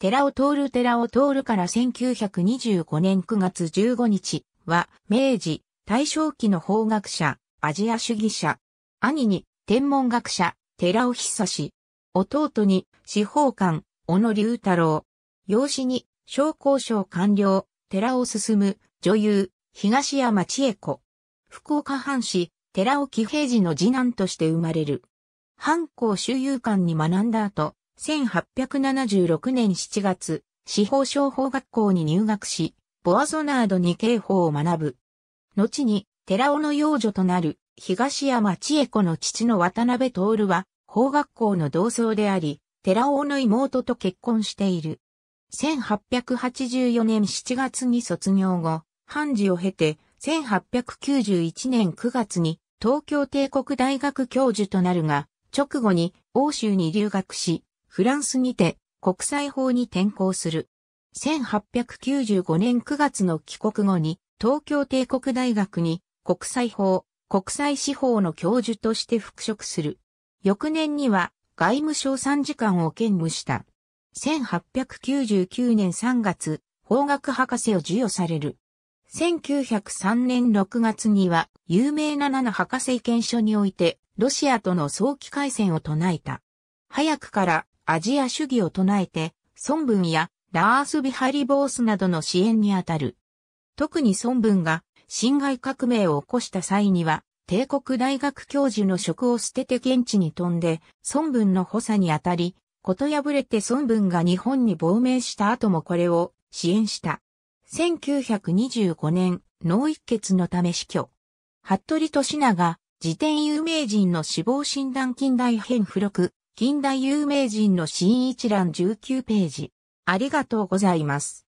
寺尾る寺尾るから1925年9月15日は、明治、大正期の法学者、アジア主義者。兄に、天文学者、寺尾久志。弟に、司法官、小野隆太郎。養子に、商工省官僚、寺尾進、女優、東山千恵子。福岡藩士、寺尾喜平次の次男として生まれる。藩校周遊館に学んだ後、1876年7月、司法商法学校に入学し、ボアゾナードに刑法を学ぶ。後に、寺尾の養女となる、東山千恵子の父の渡辺徹は、法学校の同窓であり、寺尾の妹と結婚している。1884年7月に卒業後、判事を経て、1891年9月に東京帝国大学教授となるが、直後に欧州に留学し、フランスにて国際法に転向する。1895年9月の帰国後に東京帝国大学に国際法、国際司法の教授として復職する。翌年には外務省参事官を兼務した。1899年3月、法学博士を授与される。1903年6月には有名な七博士意見書においてロシアとの早期開戦を唱えた。早くからアジア主義を唱えて、孫文やラース・ビハリ・ボースなどの支援にあたる。特に孫文が侵害革命を起こした際には、帝国大学教授の職を捨てて現地に飛んで、孫文の補佐にあたり、こと破れて孫文が日本に亡命した後もこれを支援した。1925年、脳一血のため死去。服部利長、辞典有名人の死亡診断近代編付録、近代有名人の新一覧19ページ。ありがとうございます。